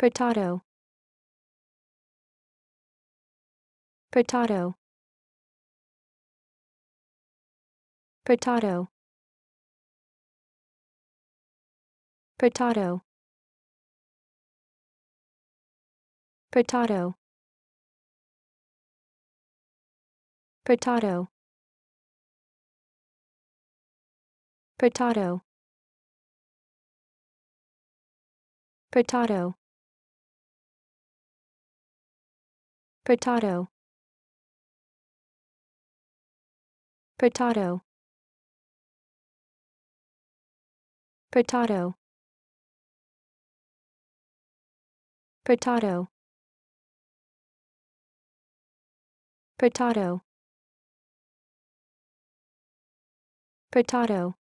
Potato. Potato. Potato. Potato. Potato. Potato. Potato. Potato. Potato. Potato. Potato. Potato. Potato. Potato.